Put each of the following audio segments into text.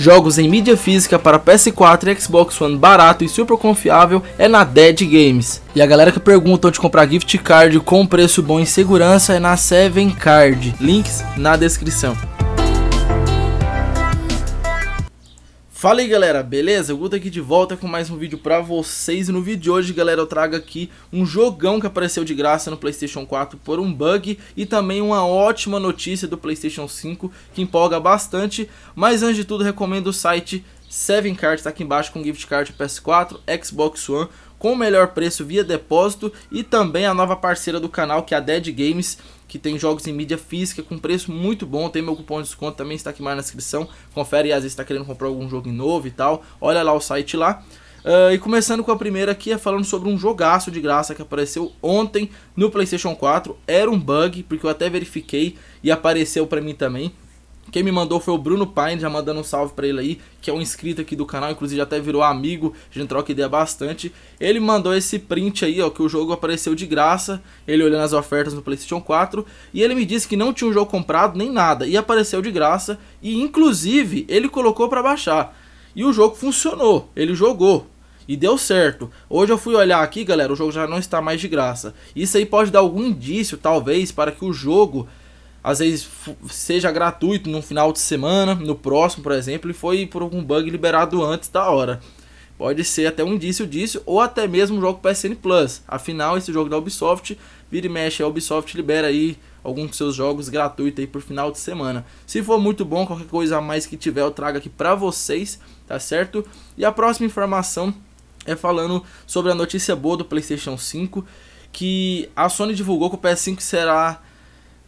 Jogos em mídia física para PS4 e Xbox One barato e super confiável é na Dead Games. E a galera que pergunta onde comprar gift card com preço bom e segurança é na Seven Card. Links na descrição. Fala aí galera, beleza? Guto aqui de volta com mais um vídeo pra vocês e no vídeo de hoje galera eu trago aqui um jogão que apareceu de graça no Playstation 4 por um bug e também uma ótima notícia do Playstation 5 que empolga bastante, mas antes de tudo recomendo o site 7 Cards tá aqui embaixo com gift card PS4, Xbox One, com o melhor preço via depósito e também a nova parceira do canal que é a Dead Games, que tem jogos em mídia física com preço muito bom. Tem meu cupom de desconto também, está aqui mais na descrição. Confere e às vezes está querendo comprar algum jogo novo e tal. Olha lá o site lá. Uh, e começando com a primeira aqui, é falando sobre um jogaço de graça que apareceu ontem no PlayStation 4. Era um bug, porque eu até verifiquei e apareceu para mim também. Quem me mandou foi o Bruno Pine. já mandando um salve para ele aí, que é um inscrito aqui do canal, inclusive até virou amigo, a gente troca ideia bastante. Ele mandou esse print aí, ó, que o jogo apareceu de graça, ele olhando as ofertas no PlayStation 4, e ele me disse que não tinha um jogo comprado nem nada, e apareceu de graça, e inclusive ele colocou para baixar. E o jogo funcionou, ele jogou, e deu certo. Hoje eu fui olhar aqui, galera, o jogo já não está mais de graça. Isso aí pode dar algum indício, talvez, para que o jogo às vezes seja gratuito no final de semana, no próximo, por exemplo, e foi por algum bug liberado antes da hora. Pode ser até um indício disso, ou até mesmo um jogo PSN Plus. Afinal, esse jogo da Ubisoft, vira e mexe, a Ubisoft libera aí alguns dos seus jogos gratuitos aí por final de semana. Se for muito bom, qualquer coisa a mais que tiver eu trago aqui pra vocês, tá certo? E a próxima informação é falando sobre a notícia boa do PlayStation 5, que a Sony divulgou que o PS5 será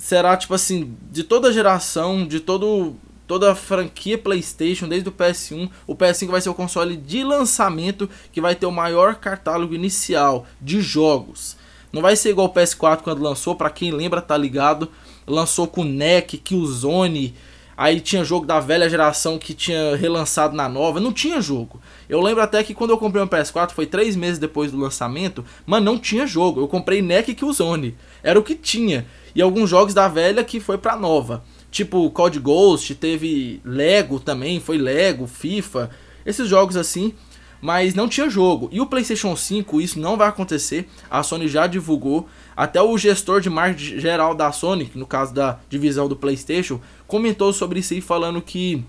será, tipo assim, de toda geração, de todo toda a franquia PlayStation, desde o PS1, o PS5 vai ser o console de lançamento que vai ter o maior catálogo inicial de jogos. Não vai ser igual o PS4 quando lançou, para quem lembra, tá ligado? Lançou com NEC, Killzone, Aí tinha jogo da velha geração que tinha relançado na nova. Não tinha jogo. Eu lembro até que quando eu comprei um PS4, foi três meses depois do lançamento, mano, não tinha jogo. Eu comprei NEC e Zone. Era o que tinha. E alguns jogos da velha que foi pra nova. Tipo Code Ghost, teve Lego também, foi Lego, FIFA. Esses jogos assim mas não tinha jogo. E o PlayStation 5, isso não vai acontecer. A Sony já divulgou. Até o gestor de marketing geral da Sony, no caso da divisão do PlayStation, comentou sobre isso falando que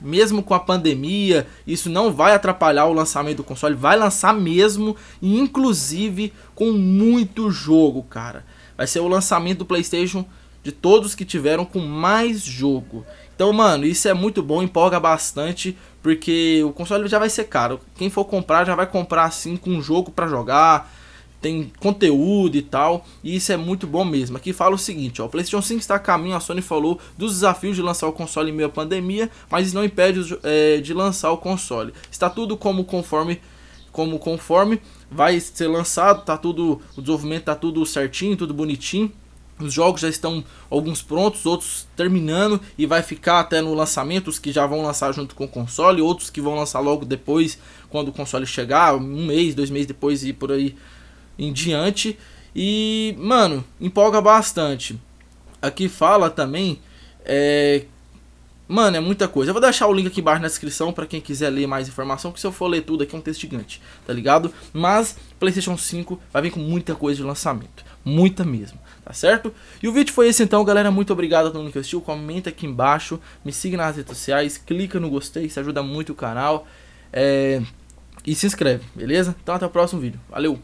mesmo com a pandemia, isso não vai atrapalhar o lançamento do console, vai lançar mesmo e inclusive com muito jogo, cara. Vai ser o lançamento do PlayStation de todos que tiveram com mais jogo. Então, mano, isso é muito bom, empolga bastante, porque o console já vai ser caro. Quem for comprar já vai comprar assim com um jogo para jogar, tem conteúdo e tal, e isso é muito bom mesmo. Aqui fala o seguinte, ó, o PlayStation 5 está a caminho, a Sony falou dos desafios de lançar o console em meio à pandemia, mas não impede é, de lançar o console. Está tudo como conforme como conforme vai ser lançado, tá tudo o desenvolvimento tá tudo certinho, tudo bonitinho. Os jogos já estão alguns prontos, outros terminando e vai ficar até no lançamento, os que já vão lançar junto com o console, outros que vão lançar logo depois, quando o console chegar, um mês, dois meses depois e por aí em diante. E, mano, empolga bastante. Aqui fala também é... Mano, é muita coisa. Eu vou deixar o link aqui embaixo na descrição para quem quiser ler mais informação, que se eu for ler tudo aqui é um texto gigante, tá ligado? Mas PlayStation 5 vai vir com muita coisa de lançamento muita mesmo, tá certo? E o vídeo foi esse então, galera, muito obrigado a todo mundo que assistiu, comenta aqui embaixo, me siga nas redes sociais, clica no gostei, isso ajuda muito o canal, é... e se inscreve, beleza? Então até o próximo vídeo, valeu!